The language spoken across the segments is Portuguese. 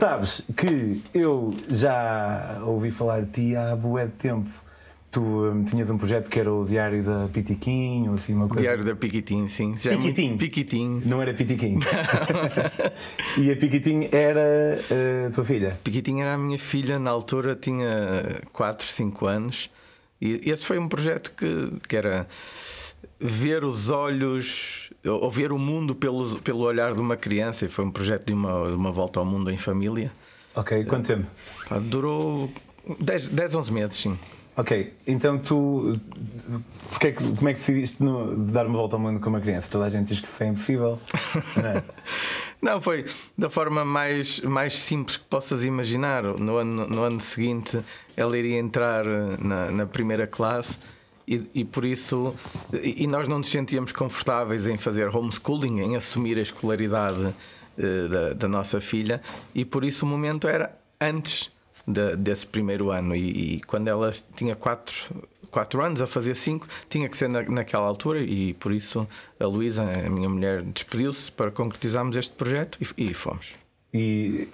Sabes que eu já ouvi falar de ti há bué de tempo. Tu hum, tinhas um projeto que era o Diário da Pitiquim, ou assim uma coisa. Diário da Piquitim, sim. Já é Piquitim. Piquitim. Não era Pitiquim. e a Piquitim era eh, a tua filha. Piquitinho era a minha filha, na altura tinha 4, 5 anos. E esse foi um projeto que, que era ver os olhos, ou ver o mundo pelo, pelo olhar de uma criança, e foi um projeto de uma, de uma volta ao mundo em família. Ok, quanto tempo? Pá, durou 10, 10, 11 meses, sim. Ok, então tu. Porque, como é que decidiste de dar uma volta ao mundo com uma criança? Toda a gente diz que isso é impossível. Não, é? não foi da forma mais, mais simples que possas imaginar. No ano, no ano seguinte, ela iria entrar eh, na, na primeira classe e, e por isso e, e, nós não nos sentíamos confortáveis em fazer homeschooling, em assumir a escolaridade eh, da, da, nossa filha e por isso o momento era antes de, desse primeiro ano e, e, quando ela tinha quatro quatro anos a fazer cinco tinha que ser na, naquela altura e por isso a Luísa, a minha mulher, despediu-se para concretizarmos este projeto e fomos. E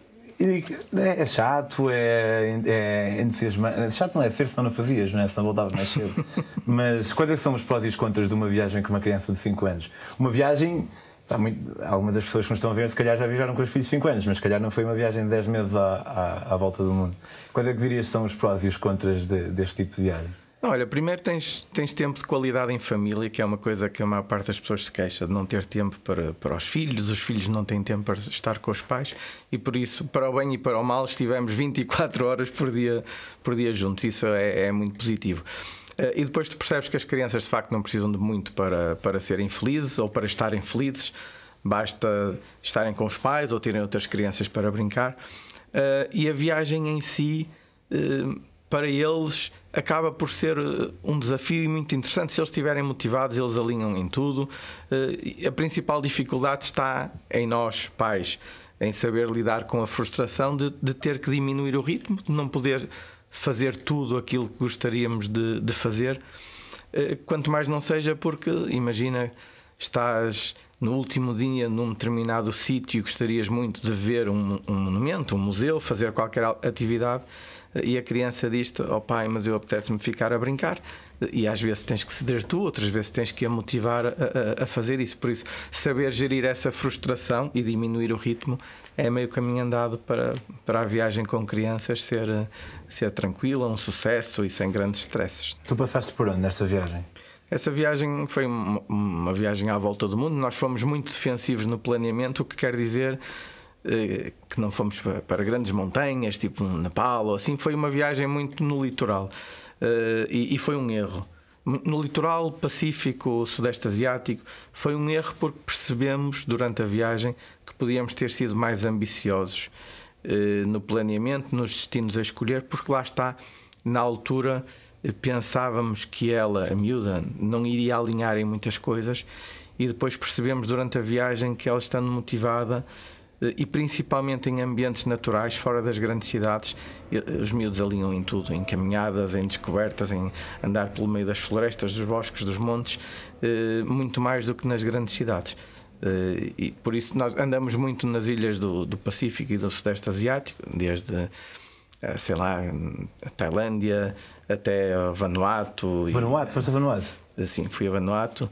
né, é chato, é, é entusiasmante. É chato não é ser, se não fazias, não é? voltavas mais cedo. Mas quais é são os prós e os contras de uma viagem com uma criança de 5 anos? Uma viagem. Muito, algumas das pessoas que nos estão a ver, se calhar já viajaram com os filhos de 5 anos, mas se calhar não foi uma viagem de 10 meses à, à, à volta do mundo. Quais é que dirias que são os prós e os contras de, deste tipo de viagem? Não, olha, primeiro tens, tens tempo de qualidade em família, que é uma coisa que a maior parte das pessoas se queixa de não ter tempo para, para os filhos, os filhos não têm tempo para estar com os pais e por isso, para o bem e para o mal, estivemos 24 horas por dia, por dia juntos. Isso é, é muito positivo. Eh, e depois tu percebes que as crianças de facto não precisam de muito para, para serem felizes ou para estarem felizes, basta estarem com os pais ou terem outras crianças para brincar. Eh, e a viagem em si eh, para eles acaba por ser eh, um desafio muito interessante. Se eles estiverem motivados, eles alinham em tudo. Eh, a principal dificuldade está em nós, pais, em saber lidar com a frustração de, de ter que diminuir o ritmo, de não poder fazer tudo aquilo que gostaríamos de, de fazer. Eh, quanto mais não seja, porque imagina estás no último dia num determinado sítio e gostarias muito de ver um, um, monumento, um museu, fazer qualquer atividade e a criança diz-te, oh pai, mas eu apetece-me ficar a brincar e às vezes tens que ceder tu, outras vezes tens que a motivar a, a, a fazer isso. Por isso, saber gerir essa frustração e diminuir o ritmo é meio caminho andado para, para a viagem com crianças ser, ser tranquila, um sucesso e sem grandes estresses. Tu passaste por onde nesta viagem? Essa viagem foi uma, uma viagem à volta do mundo. Nós fomos muito defensivos no planeamento, o que quer dizer eh, que não fomos para grandes montanhas, tipo Nepal ou assim, foi uma viagem muito no litoral eh, e, foi um erro. No litoral pacífico, sudeste asiático, foi um erro porque percebemos durante a viagem que podíamos ter sido mais ambiciosos eh, no planeamento, nos destinos a escolher, porque lá está, na altura, pensávamos que ela, a miúda, não iria alinhar em muitas coisas e depois percebemos durante a viagem que ela estando motivada eh, e principalmente em ambientes naturais fora das grandes cidades, eh, os miúdos alinham em tudo, em caminhadas, em descobertas, em andar pelo meio das florestas, dos bosques, dos montes, eh, muito mais do que nas grandes cidades. E por isso nós andamos muito nas ilhas do, do Pacífico e do Sudeste Asiático, desde sei lá, hum, a Tailândia, até Vanuatu. Vanuatu, e, foste a Vanuatu? Sim, fui a Vanuatu.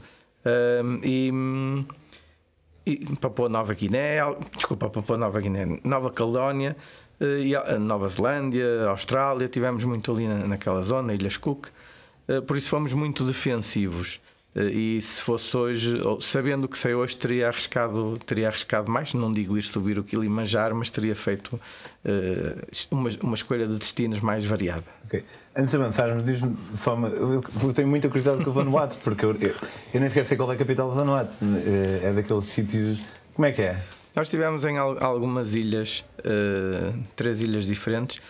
Um, e, e Papua Nova Guiné, desculpa, Papua Nova Guiné, Nova Caledónia, eh, e Nova Zelândia, Austrália, tivemos muito ali naquela zona, Ilhas Cook, eh, por isso fomos muito defensivos. Eh, e se fosse hoje, sabendo que sei hoje, teria arriscado, teria arriscado mais. Não digo ir subir o Kilimanjaro, mas teria feito uh, uma, uma escolha de destinos mais variada. Okay. Antes de avançarmos, diz-me só uma, eu tenho muita curiosidade com o Vanuatu, porque eu, eu, eu, nem sequer sei qual é a capital de Vanuatu. Eh, é daqueles sítios. Como é que é? Nós estivemos em algumas ilhas, uh, três ilhas diferentes.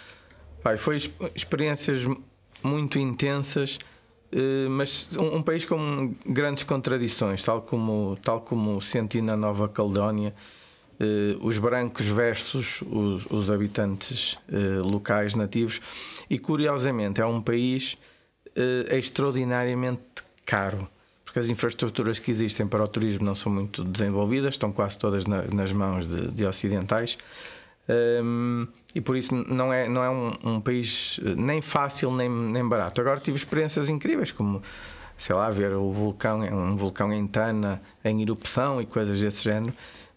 Pai, foi experiências muito intensas eh, mas um, um, país com grandes contradições, tal como, tal como senti na Nova Caledónia, eh, os brancos versus os, os habitantes eh, locais nativos, e curiosamente é um país eh, extraordinariamente caro. Porque as infraestruturas que existem para o turismo não são muito desenvolvidas, estão quase todas na, nas mãos de, de ocidentais. Um, e por isso não é, não é um, um, país eh, nem fácil nem, nem barato. Agora tive experiências incríveis, como sei lá, ver o vulcão, um vulcão em Tana em erupção e coisas desse género.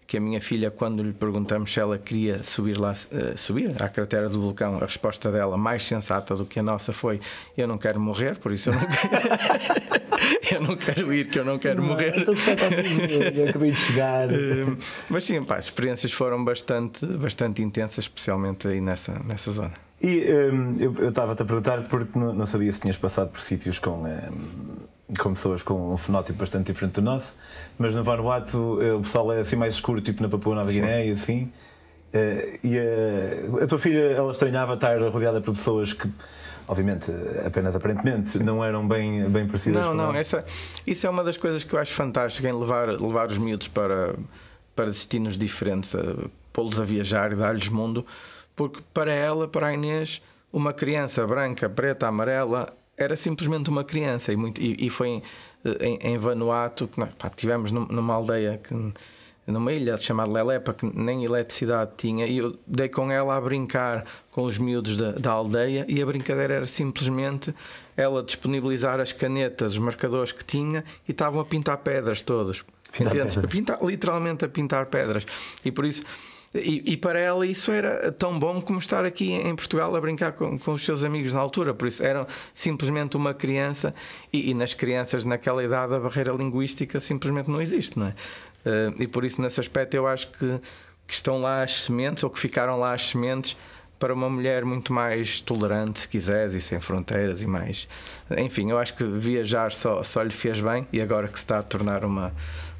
Que a minha filha, quando lhe perguntamos se ela queria subir lá, uh, subir à cratera do vulcão, a resposta dela, mais sensata do que a nossa, foi: Eu não quero morrer, por isso eu não quero. eu não quero ir, que eu não quero não, é? morrer. Estou a tá eu acabei de chegar. Hum, mas sim, pá, as experiências foram bastante, bastante intensas, especialmente aí nessa, nessa zona. E hum, eu estava-te a perguntar porque não, não sabia se tinhas passado por sítios com. Hum, com pessoas com um fenótipo bastante diferente do nosso, mas no Vanuatu eh, o pessoal é assim mais escuro, tipo na Papua Nova Guiné e assim. Uh, e a, eh, a, tua filha, ela estranhava estar rodeada por pessoas que obviamente, apenas aparentemente, não eram bem, bem parecidas. Não, não, essa, isso é uma das coisas que eu acho fantástica em levar, levar os miúdos para, para destinos diferentes, pô-los a viajar e dar-lhes mundo, porque para ela, para a Inês, uma criança branca, preta, amarela era simplesmente uma criança e, muito, e, e foi em, eh, em, em Vanuatu que nós pá, tivemos numa aldeia que numa ilha chamada Lelepa, que nem eletricidade tinha, e eu dei com ela a brincar com os miúdos da, da aldeia, e a brincadeira era simplesmente ela disponibilizar as canetas, os marcadores que tinha, e estavam a pintar pedras todos. Pintar pedras. A pintar, literalmente a pintar pedras. E por isso. E, e, para ela isso era tão bom como estar aqui em Portugal a brincar com, com os seus amigos na altura, por isso eram simplesmente uma criança e, e, nas crianças naquela idade a barreira linguística simplesmente não existe, não é? Eh, e por isso, nesse aspecto, eu acho que, que estão lá as sementes, ou que ficaram lá as sementes para uma mulher muito mais tolerante, se quiseres, e sem fronteiras e mais. Enfim, eu acho que viajar só, só lhe fez bem e agora que se está a tornar uma,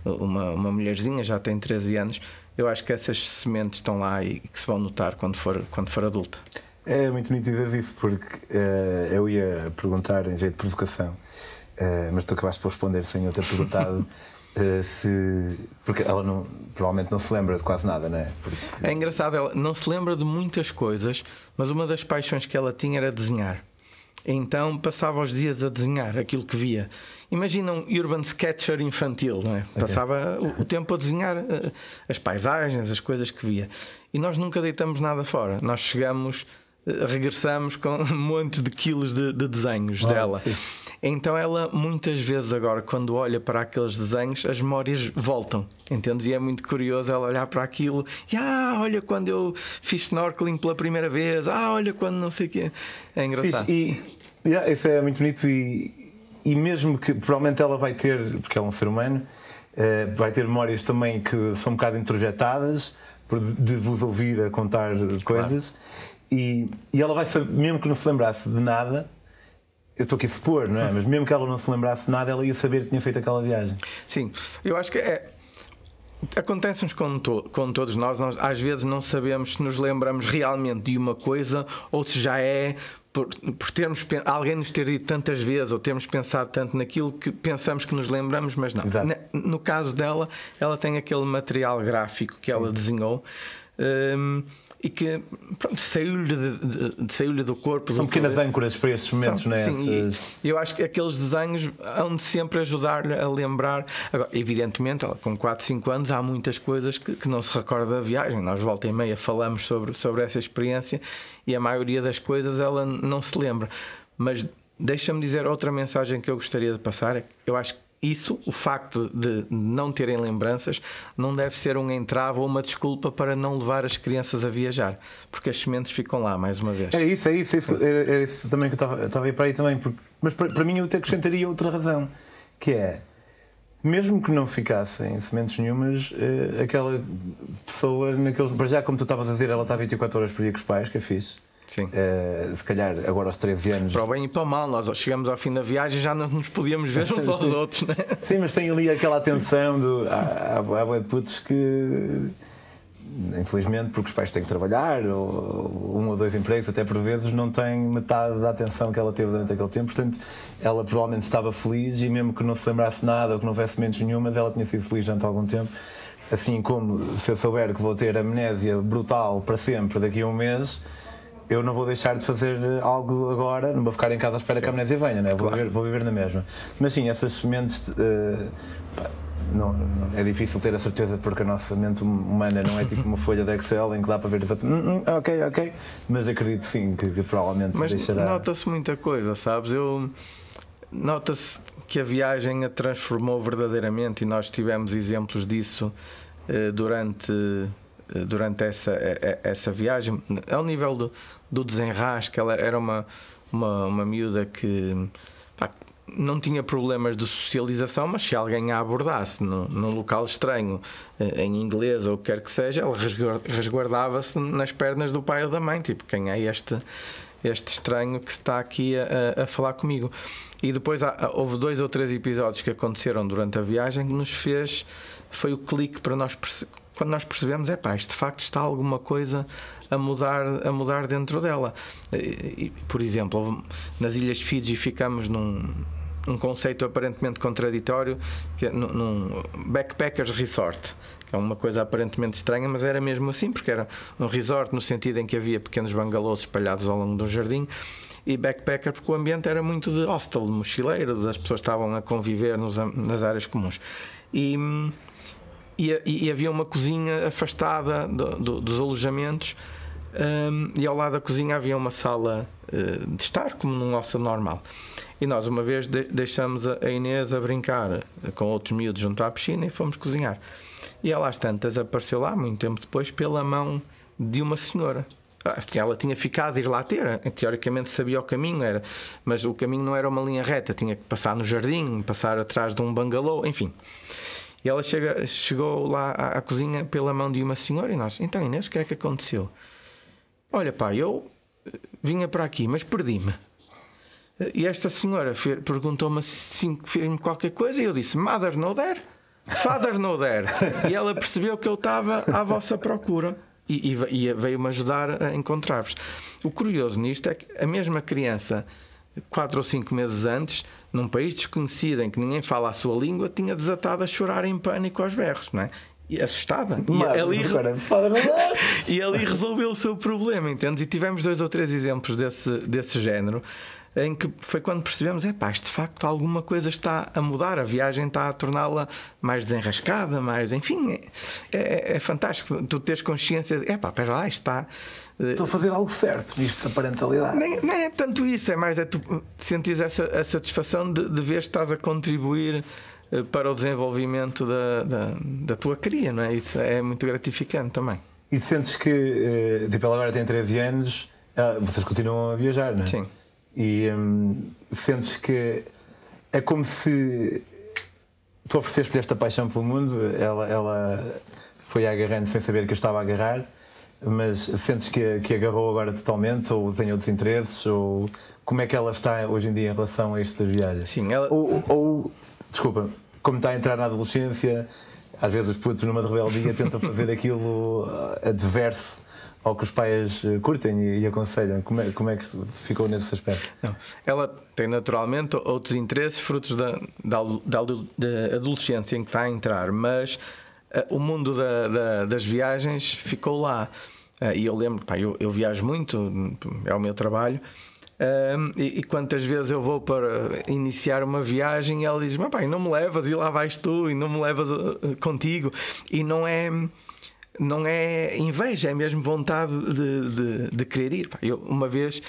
uma, uma mulherzinha, já tem 13 anos, eu acho que essas sementes estão lá e que se vão notar quando for, quando for adulta. É muito bonito dizer isso, porque uh, eu ia perguntar em jeito de provocação, uh, mas tu acabaste por responder sem eu ter perguntado. Eh, se. Porque ela não, provavelmente não se lembra de quase nada, não é? Porque... É engraçado, ela não se lembra de muitas coisas, mas uma das paixões que ela tinha era desenhar. Então passava os dias a desenhar aquilo que via. Imagina um urban sketcher infantil, não é? Okay. Passava o, o, tempo a desenhar eh, as paisagens, as coisas que via. E nós nunca deitamos nada fora. Nós chegamos regressamos com montes de quilos de, de desenhos dela. Sim. Então ela muitas vezes agora quando olha para aqueles desenhos as memórias voltam, entendes? E é muito curioso ela olhar para aquilo e ah, olha quando eu fiz snorkeling pela primeira vez, ah, olha quando não sei o quê. É engraçado. Fiz, e yeah, isso é muito bonito e, e mesmo que provavelmente ela vai ter, porque ela é um ser humano, uh, vai ter memórias também que são um bocado introjetadas de vos ouvir a contar coisas. Claro. E, e ela vai saber, mesmo que não se lembrasse de nada, eu estou aqui a supor, não é? Uhum. Mas mesmo que ela não se lembrasse de nada, ela ia saber que tinha feito aquela viagem. Sim, eu acho que é. Acontece-nos com, to com todos nós, nós às vezes não sabemos se nos lembramos realmente de uma coisa ou se já é por, por, termos alguém nos ter dito tantas vezes ou termos pensado tanto naquilo que pensamos que nos lembramos, mas não. Exato. no caso dela, ela tem aquele material gráfico que Sim. ela desenhou. Um, e que pronto, saiu-lhe saiu do corpo. São do pequenas poder. É. âncoras para esses momentos, São, não é? Sim, e, eu acho que aqueles desenhos hão de sempre ajudar-lhe a lembrar. Agora, evidentemente, com 4, 5 anos há muitas coisas que, que, não se recorda da viagem. Nós volta e meia falamos sobre, sobre essa experiência e a maioria das coisas ela não se lembra. Mas deixa-me dizer outra mensagem que eu gostaria de passar. É eu acho que isso, o facto de não terem lembranças, não deve ser um entrave ou uma desculpa para não levar as crianças a viajar, porque as sementes ficam lá, mais uma vez. É isso, é isso, era isso, isso também que eu estava a ir para aí também. Porque, mas para, para mim eu até acrescentaria outra razão, que é mesmo que não ficassem sementes nenhumas, eh, aquela pessoa naqueles. Para já, como tu estavas a dizer, ela está 24 horas por dia com os pais, que é fixe. Sim. Uh, se calhar agora aos 13 anos. Para o bem e para o mal, nós chegamos ao fim da viagem já não nos podíamos ver uns aos outros, né? Sim, mas tem ali aquela atenção do. Ah, há, há, há de putos que. Infelizmente, porque os pais têm que trabalhar, ou um ou dois empregos, até por vezes, não têm metade da atenção que ela teve durante aquele tempo. Portanto, ela provavelmente estava feliz e, mesmo que não se lembrasse nada ou que não houvesse menos nenhum, mas ela tinha sido feliz durante algum tempo. Assim como se eu souber que vou ter amnésia brutal para sempre daqui a um mês, eu não vou deixar de fazer algo agora, não vou ficar em casa à espera sim. que a amnésia venha, né? vou, claro. viver, vou viver na mesma. Mas sim, essas sementes. Uh, não, é difícil ter a certeza porque a nossa mente humana não é tipo uma folha de Excel em que dá para ver exatamente. Hum, hum, ok, ok. Mas acredito sim que, que provavelmente Mas deixará. Nota-se muita coisa, sabes? Eu. Nota-se que a viagem a transformou verdadeiramente e nós tivemos exemplos disso eh, durante eh, durante essa, eh, eh, essa viagem, ao nível do, do desenrasque, ela era uma, uma, uma miúda que pá, não tinha problemas de socialização, mas se alguém a abordasse num local estranho, em inglês ou o que quer que seja, ela resguardava-se nas pernas do pai ou da mãe, tipo, quem é este, este estranho que está aqui a, a falar comigo? E depois há, houve dois ou três episódios que aconteceram durante a viagem que nos fez. Foi o clique para nós quando nós percebemos, é pá, isto de facto está alguma coisa a mudar, a mudar dentro dela. Por exemplo, nas Ilhas Fiji ficamos num, um conceito aparentemente contraditório, que é num, backpackers resort, que é uma coisa aparentemente estranha, mas era mesmo assim, porque era um resort no sentido em que havia pequenos bangalôs espalhados ao longo de um jardim e backpacker, porque o ambiente era muito de hostel, de mochileiro, as pessoas estavam a conviver nos, nas áreas comuns. E hum, e, e, havia uma cozinha afastada do, do, dos alojamentos um, e ao lado da cozinha havia uma sala uh, de estar, como num nosso normal. E nós, uma vez, de deixamos a Inês a brincar com outros miúdos junto à piscina e fomos cozinhar. E ela, às tantas, apareceu lá, muito tempo depois, pela mão de uma senhora. Ah, ela tinha ficado a ir lá ter, eh, teoricamente sabia o caminho, era, mas o caminho não era uma linha reta, tinha que passar no jardim, passar atrás de um bangalô, enfim. E ela chega, chegou lá à, à, cozinha pela mão de uma senhora e nós, então Inês, o que é que aconteceu? Olha, pá, eu eh, vinha para aqui, mas perdi-me. E esta senhora perguntou-me se assim, fez-me qualquer coisa e eu disse, Mother no there, Father no there. e ela percebeu que eu estava à vossa procura. E, e, e veio-me ajudar a encontrar-vos. O curioso nisto é que a mesma criança quatro ou cinco meses antes, num país desconhecido em que ninguém fala a sua língua, tinha desatado a chorar em pânico aos berros, não é? E assustada. E ali, e ali resolveu o seu problema, entende? E tivemos dois ou três exemplos desse, desse género em que foi quando percebemos, é pá, de facto alguma coisa está a mudar, a viagem está a torná-la mais desenrascada, mais, enfim, é, é, é fantástico tu teres consciência, de é pá, espera lá, está Estou a fazer algo certo visto a parentalidade. Nem, nem é tanto isso, é mais é tu sentires essa a satisfação de, de ver que estás a contribuir eh, para o desenvolvimento da, da, da, tua cria, não é? Isso é muito gratificante também. E sentes que, eh, tipo, ela agora tem 13 anos, ah, vocês continuam a viajar, não é? Sim. E hum, sentes que é como se tu ofereceste-lhe esta paixão pelo mundo, ela, ela foi agarrando sem saber que eu estava a agarrar mas sentes que, que agarrou agora totalmente ou tem outros interesses ou como é que ela está hoje em dia em relação a estas viagens? Sim, ela... Ou, ou, desculpa, como está a entrar na adolescência, às vezes os putos numa rebeldia tentam fazer aquilo eh, adverso ao que os pais eh, curtem e, e aconselham. Como é, como é que ficou nesse aspecto? Não, ela tem naturalmente outros interesses frutos da, da, da, da adolescência em que está a entrar, mas eh, o mundo da, das viagens ficou lá. Uh, e eu lembro, pá, eu, eu viajo muito, é o meu trabalho. Um, e, e, quantas vezes eu vou para iniciar uma viagem e ela diz: meu pai, não me levas e lá vais tu e não me levas ah, ah, contigo. E não é. Não é inveja, é mesmo vontade de, de, de querer ir. Pá, eu, uma vez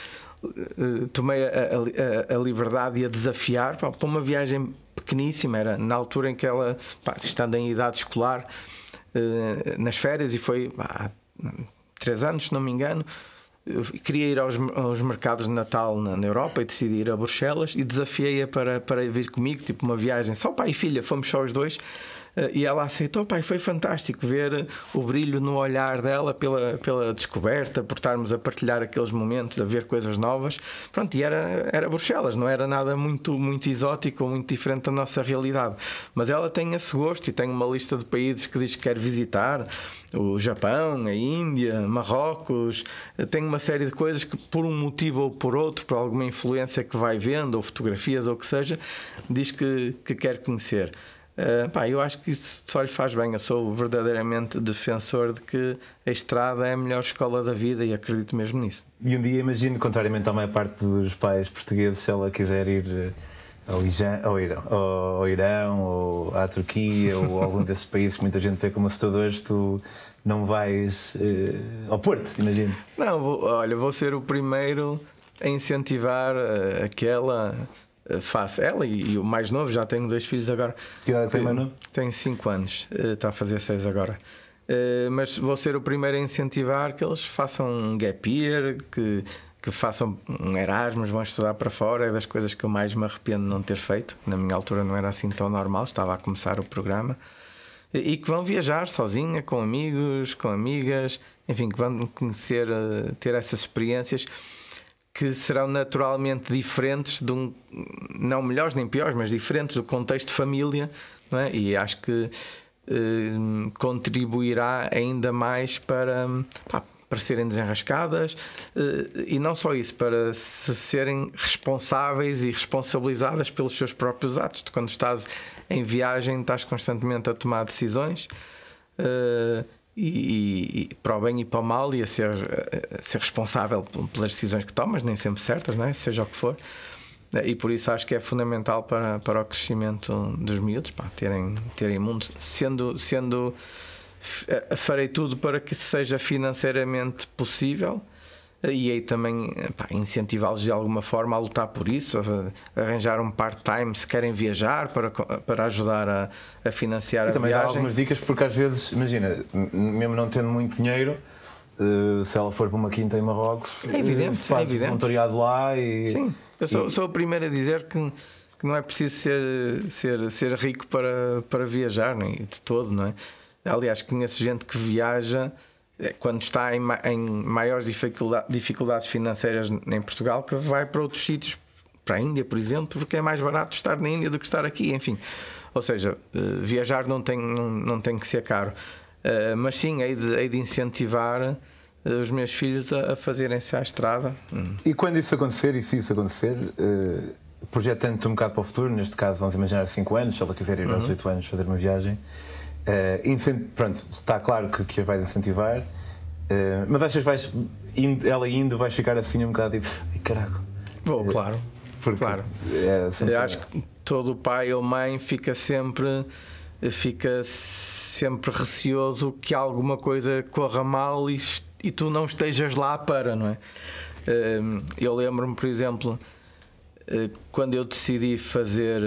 tomei a, a, a, liberdade de a desafiar pá, para uma viagem pequeníssima, era na altura em que ela, pá, estando em idade escolar, uh, nas férias, e foi pá, três anos, se não me engano, queria ir aos, aos mercados de Natal na, na, Europa e decidi ir a Bruxelas e desafiei-a para, para vir comigo, tipo uma viagem, só pai e filha, fomos só os dois. Eh, e ela aceitou, pai, foi fantástico ver o brilho no olhar dela pela, pela descoberta, por estarmos a partilhar aqueles momentos, a ver coisas novas. Pronto, e era, era Bruxelas, não era nada muito, muito exótico ou muito diferente da nossa realidade. Mas ela tem esse gosto e tem uma lista de países que diz que quer visitar o Japão, a Índia, Marrocos, tem uma série de coisas que, por um motivo ou por outro, por alguma influência que vai vendo, ou fotografias ou o que seja, diz que, que quer conhecer. Uh, pá, eu acho que isso só lhe faz bem. Eu sou verdadeiramente defensor de que a estrada é a melhor escola da vida e acredito mesmo nisso. E um dia, imagino, contrariamente à maior parte dos pais portugueses, se ela quiser ir ao, ao, Irão, ao, ao Irão, ou à Turquia, ou a algum desses países que muita gente vê como assustadores, tu não vais uh, ao Porto, imagino. Não, vou, olha, vou ser o primeiro a incentivar uh, aquela uh, face. Ela e, e, o mais novo, já tenho dois filhos agora. Que idade é tem, Manu? Tem 5 anos, está a fazer 6 agora. mas vou ser o primeiro a incentivar que eles façam um gap year, que que façam um Erasmus, vão estudar para fora, é das coisas que eu mais me arrependo de não ter feito. Na minha altura não era assim tão normal, estava a começar o programa. E que vão viajar sozinha, com amigos, com amigas, enfim, que vão conhecer, eh, ter essas experiências que serão naturalmente diferentes de um, não melhores nem piores, mas diferentes do contexto de família, é? E acho que eh, contribuirá ainda mais para, pá, para serem desenrascadas eh, e não só isso, para se serem responsáveis e responsabilizadas pelos seus próprios atos. de quando estás em viagem, estás constantemente a tomar decisões eh, e, e para o bem e para o mal, e a ser, a ser responsável pelas decisões que tomas, nem sempre certas, não é? seja o que for. E por isso acho que é fundamental para, para o crescimento dos miúdos, pá, terem, terem mundo, sendo. sendo eh, farei tudo para que seja financeiramente possível eh, e aí também eh, incentivá-los de alguma forma a lutar por isso, arranjar um part-time se querem viajar para, para ajudar a, a financiar e a também viagem. Também algumas dicas porque às vezes, imagina, mesmo não tendo muito dinheiro, se ela for para uma quinta em Marrocos, é evidente, faz é evidente. voluntariado lá e. Sim, eu sou, e... sou o primeiro a dizer que que não é preciso ser, ser, ser rico para, para viajar, nem de todo, não é? Aliás, conheço gente que viaja eh, quando está em, em maiores dificuldades financeiras em Portugal que vai para outros sítios, para a Índia, por exemplo, porque é mais barato estar na Índia do que estar aqui, enfim. Ou seja, eh, viajar não tem, não, não tem que ser caro. Eh, mas sim, hei de, hei de incentivar os meus filhos a, a fazerem-se à estrada. Hum. E quando isso acontecer, e se isso acontecer, projetando-te um bocado para o futuro, neste caso vamos imaginar 5 anos, se ela quiser ir aos 8 uhum. anos fazer uma viagem, Uh, pronto, está claro que, que a vais incentivar, uh, mas achas que vais, indo, ela indo vais ficar assim um bocado tipo, ai caraca. Vou, claro. Eh, porque, claro. É, assim, Eu acho que todo pai ou mãe fica sempre. fica sempre receoso que alguma coisa corra mal e, e tu não estejas lá para, não é? Eu lembro-me, por exemplo, quando eu decidi fazer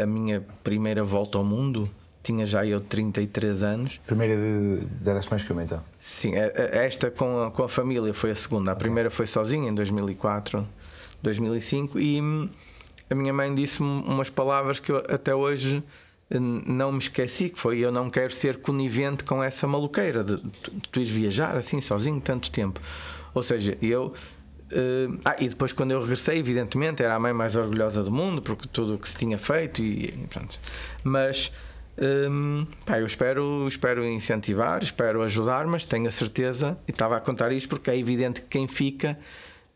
a minha primeira volta ao mundo tinha já eu 33 anos. Primeira de, das mais que eu então? Sim, é, é, é esta com a, com a família foi a segunda. A okay. primeira foi sozinha em 2004, 2005 e hum, a minha mãe disse-me umas palavras que eu até hoje hum, não me esqueci, que foi eu não quero ser conivente com essa maluqueira de tu, tu ires viajar assim sozinho tanto tempo. Ou seja, eu Uh, ah, e depois quando eu regressei, evidentemente, era a mãe mais orgulhosa do mundo, porque tudo o que se tinha feito e, e pronto. Mas Hum, pá, eu espero, espero incentivar, espero ajudar, mas tenho a certeza, e estava a contar isto porque é evidente que quem fica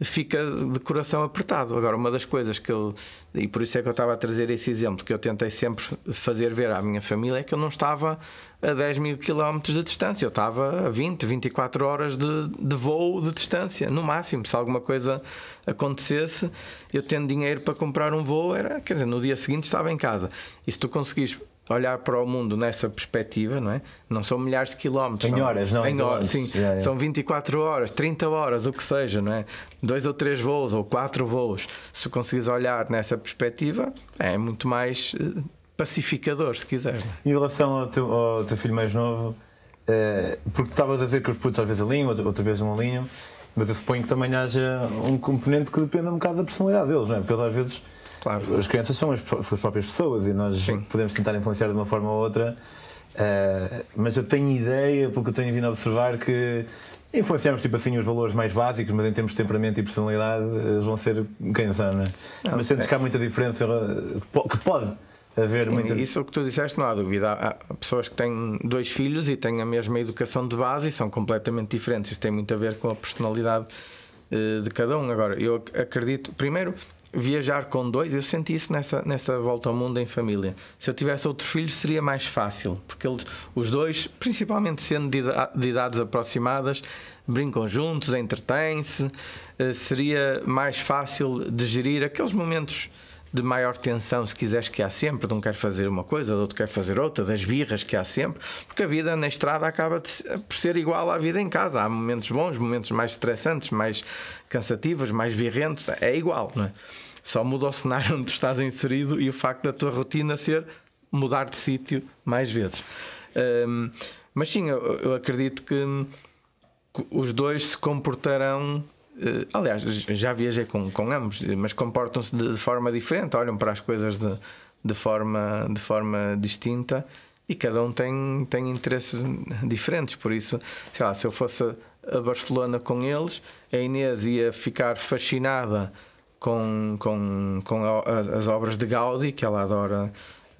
fica de coração apertado. Agora, uma das coisas que eu, e por isso é que eu estava a trazer esse exemplo, que eu tentei sempre fazer ver à minha família, é que eu não estava a 10 mil quilómetros de distância, eu estava a 20, 24 horas de, de voo de distância, no máximo. Se alguma coisa acontecesse, eu tendo dinheiro para comprar um voo, era, quer dizer, no dia seguinte estava em casa. E se tu conseguis olhar para o mundo nessa perspectiva, não é? Não são milhares de quilómetros. Em são, horas, não? É? Em horas, sim. Yeah, yeah. São 24 horas, 30 horas, o que seja, não é? Dois ou três voos ou quatro voos. Se consegues olhar nessa perspectiva, é muito mais eh, pacificador, se quiser. É? Em relação ao teu, ao teu filho mais novo, é, porque estavas a dizer que os putos às vezes alinham, outra vez não alinham, mas eu suponho que também haja um componente que depende um bocado da personalidade deles, não é? Porque às vezes Claro. As crianças são as, suas próprias pessoas e nós Sim. podemos tentar influenciar de uma forma ou outra, uh, mas eu tenho ideia, porque eu tenho vindo a observar, que Influenciamos tipo assim os valores mais básicos, mas em termos de temperamento e personalidade eles vão ser quem são, não é? Não, mas sentes é. que há muita diferença que pode haver Sim, muita Isso que tu disseste não há dúvida. Há pessoas que têm dois filhos e têm a mesma educação de base e são completamente diferentes. Isso tem muito a ver com a personalidade eh, de cada um. Agora, eu acredito, primeiro, viajar com dois, eu senti isso nessa, nessa volta ao mundo em família. Se eu tivesse outro filho, seria mais fácil, porque eles, os dois, principalmente sendo de, de idades aproximadas, brincam juntos, entretêm-se, eh, seria mais fácil de gerir aqueles momentos de maior tensão, se quiseres, que há sempre, de um quer fazer uma coisa, do outro quer fazer outra, das birras que há sempre, porque a vida na estrada acaba de, por ser igual à vida em casa. Há momentos bons, momentos mais estressantes, mais cansativos, mais birrentos, é igual, não é? Só muda o cenário onde tu estás inserido e o facto da tua rotina ser mudar de sítio mais vezes. Um, mas sim, eu, eu acredito que os dois se comportarão eh, aliás, já viajei com, com ambos, mas comportam-se de, forma diferente, olham para as coisas de, de, forma, de forma distinta e cada um tem, tem interesses diferentes. Por isso, sei lá, se eu fosse a Barcelona com eles, a Inês ia ficar fascinada com, com, com as obras de Gaudi, que ela adora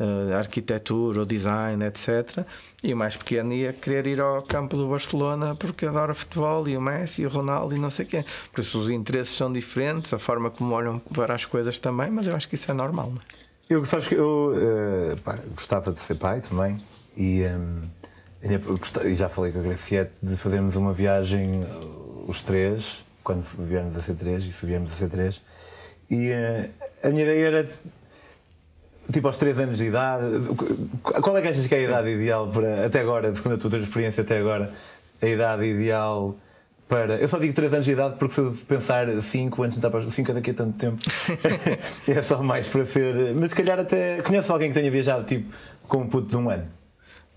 uh, arquitetura, o design, etc. E o mais pequeno ia querer ir ao campo do Barcelona porque adora futebol e o Messi e o Ronaldo e não sei quem. Por isso os interesses são diferentes, a forma como olham para as coisas também, mas eu acho que isso é normal. Não? É? Eu, sabes eu uh, pá, gostava de ser pai também e um, ehm, já falei com a Graciete de fazermos uma viagem eh, os três, quando viemos a C3 e subíamos a C3. E uh, a minha ideia era tipo aos 3 anos de idade, qual é que achas que é a idade ideal para, até agora, segundo a tua experiência até agora, a idade ideal para. Eu só digo 3 anos de idade porque se pensar 5 antes de estar para 5 é daqui a tanto tempo, é só mais para ser. Mas se calhar até. Conheces alguém que tenha viajado tipo com um puto de um ano?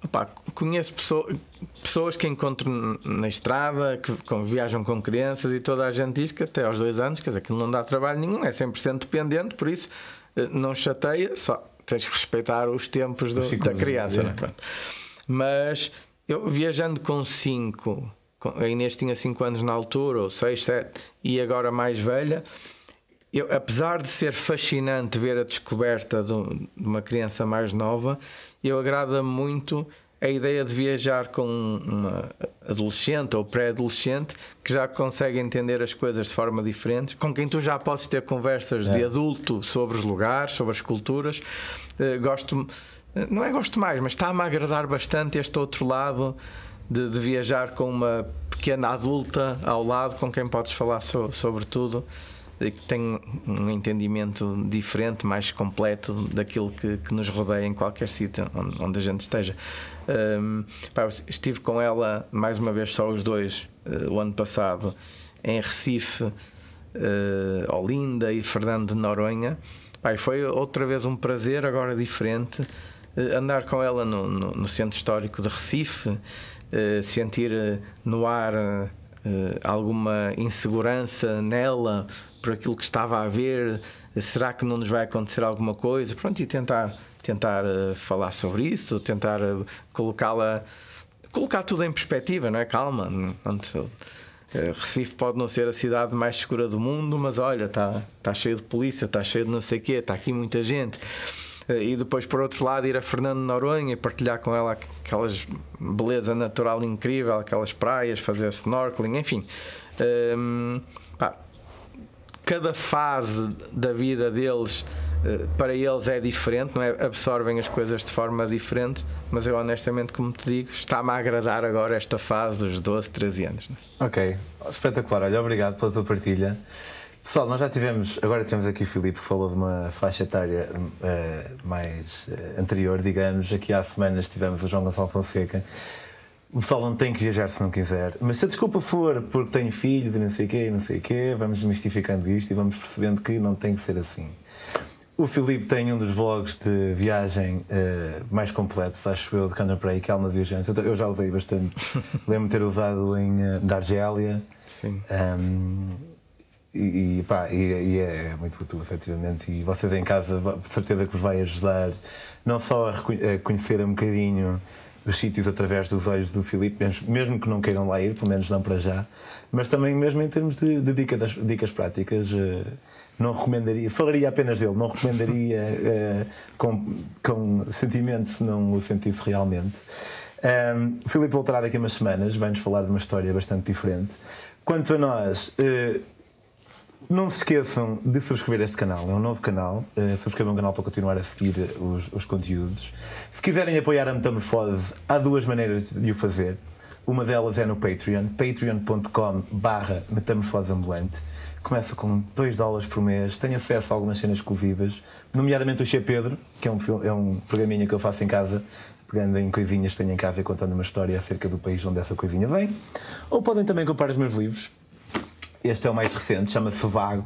Opa, conheço pessoas, pessoas que encontro na estrada, que viajam com crianças e toda a gente diz que até aos dois anos, quer dizer, aquilo não dá trabalho nenhum, é 100% dependente, por isso eh, não chateia, só tens que respeitar os tempos do, da criança. É. Né? Mas eu viajando com 5, a Inês tinha 5 anos na altura, ou 6, 7, e agora mais velha. Eu, apesar de ser fascinante ver a descoberta de, um, de uma criança mais nova, eu agrada muito a ideia de viajar com uma adolescente ou pré-adolescente que já consegue entender as coisas de forma diferente, com quem tu já podes ter conversas é. de adulto sobre os lugares, sobre as culturas. Eh, gosto, eh, não é gosto mais, mas está-me a agradar bastante este outro lado de, de, viajar com uma pequena adulta ao lado com quem podes falar so, sobre tudo e que tem um entendimento diferente, mais completo daquilo que, que nos rodeia em qualquer sítio onde, onde a gente esteja. Um, pá, estive com ela mais uma vez só os dois uh, o ano passado em Recife, uh, Olinda e Fernando de Noronha. Pá, foi outra vez um prazer, agora diferente, uh, andar com ela no, no, no, centro histórico de Recife, sentir no ar alguma insegurança nela por aquilo que estava a ver. Será que não nos vai acontecer alguma coisa? Pronto, e tentar tentar uh, falar sobre isso, tentar uh, colocá-la, colocar tudo em perspectiva, não é? Calma, pronto, eh, Recife pode não ser a cidade mais escura do mundo, mas olha, está tá cheio de polícia, está cheio de não sei o quê, está aqui muita gente. E depois, por outro lado, ir a Fernando Noronha e partilhar com ela aquelas beleza natural incrível, aquelas praias, fazer snorkeling, enfim. Ehm, pá, cada fase da vida deles eh, para eles é diferente, não é? absorvem as coisas de forma diferente, mas eu honestamente, como te digo, está-me a agradar agora esta fase dos 12, 13 anos. É? Ok, espetacular. Olha, obrigado pela tua partilha. Pessoal, nós já tivemos, agora tivemos aqui o Filipe que falou de uma faixa etária uh, mais uh, anterior, digamos, aqui há semanas tivemos o João Gonçalo Fonseca. O pessoal não tem que viajar se não quiser, mas se a desculpa for porque tenho filhos e não sei o quê, não sei o quê, vamos mistificando isto e vamos percebendo que não tem que ser assim. O Filipe tem um dos vlogs de viagem uh, mais completos, acho eu, de quando para que é uma viagem. Eu já usei bastante. Lembro-me ter usado em uh, eh, Dargélia. Sim. Um, e, e, pá, e, e é, é muito útil, efetivamente. E vocês em casa, certeza que vos vai ajudar não só a, conhecer um bocadinho os sítios através dos olhos do Filipe, mesmo que não queiram lá ir, pelo menos não para já, mas também mesmo em termos de, de dicas, dicas práticas eh, não recomendaria, falaria apenas dele, não recomendaria uh, com, com sentimento se não o sentisse realmente. Um, o Filipe voltará daqui a umas semanas, vai-nos falar de uma história bastante diferente. Quanto a nós, uh, não se esqueçam de subscrever este canal, é um novo canal. Uh, subscrevam o canal para continuar a seguir eh, os, os conteúdos. Se quiserem apoiar a Metamorfose, há duas maneiras de o fazer. Uma delas é no Patreon, patreon.com barra metamorfose Começa com 2 dólares por mês, tem acesso a algumas cenas exclusivas, nomeadamente o Che Pedro, que é um, é um programinha que eu faço em casa, pegando em coisinhas que tenho em casa e contando uma história acerca do país onde essa coisinha vem. Ou podem também comprar os meus livros, este é o mais recente, chama-se Vago,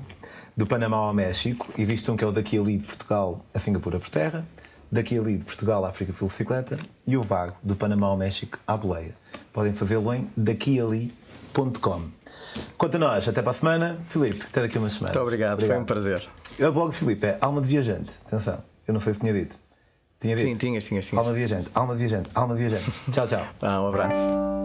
do Panamá ao México. Existe um que é o daqui ali de Portugal a Singapura por terra, daqui ali de Portugal à África do Sul bicicleta e o Vago, do Panamá ao México à boleia. Podem fazê-lo em daquiali.com. Quanto a nós, até para a semana. Filipe, até daqui a umas semanas. Muito obrigado, obrigado. foi um prazer. O blog de Filipe é Alma de Viajante. Atenção, eu não sei se tinha dito. Tinha dito? Sim, tinhas, tinhas, tinhas. Alma de Viajante, Alma de Viajante, Alma de Viajante. tchau, tchau. Ah, um abraço.